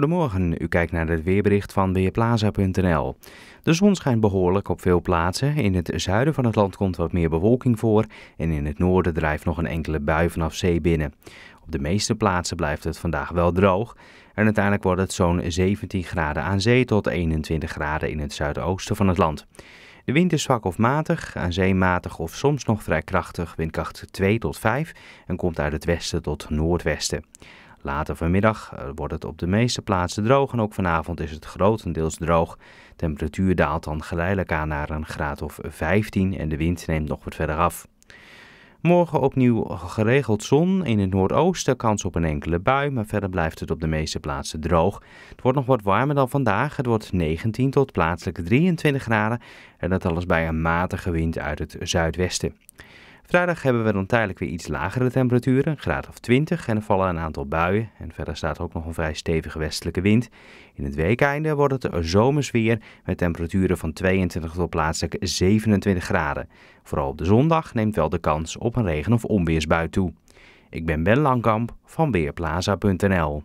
Goedemorgen, u kijkt naar het weerbericht van Weerplaza.nl. De zon schijnt behoorlijk op veel plaatsen. In het zuiden van het land komt wat meer bewolking voor en in het noorden drijft nog een enkele bui vanaf zee binnen. Op de meeste plaatsen blijft het vandaag wel droog en uiteindelijk wordt het zo'n 17 graden aan zee tot 21 graden in het zuidoosten van het land. De wind is zwak of matig, aan zee matig of soms nog vrij krachtig, windkracht 2 tot 5 en komt uit het westen tot noordwesten. Later vanmiddag eh, wordt het op de meeste plaatsen droog en ook vanavond is het grotendeels droog. temperatuur daalt dan geleidelijk aan naar een graad of 15 en de wind neemt nog wat verder af. Morgen opnieuw geregeld zon. In het noordoosten kans op een enkele bui, maar verder blijft het op de meeste plaatsen droog. Het wordt nog wat warmer dan vandaag. Het wordt 19 tot plaatselijk 23 graden en dat alles bij een matige wind uit het zuidwesten. Vrijdag hebben we dan tijdelijk weer iets lagere temperaturen, een graad of 20, en er vallen een aantal buien. En verder staat er ook nog een vrij stevige westelijke wind. In het weekeinde wordt het zomers weer met temperaturen van 22 tot plaatselijk 27 graden. Vooral op de zondag neemt wel de kans op een regen- of onweersbui toe. Ik ben Ben Langkamp van Weerplaza.nl.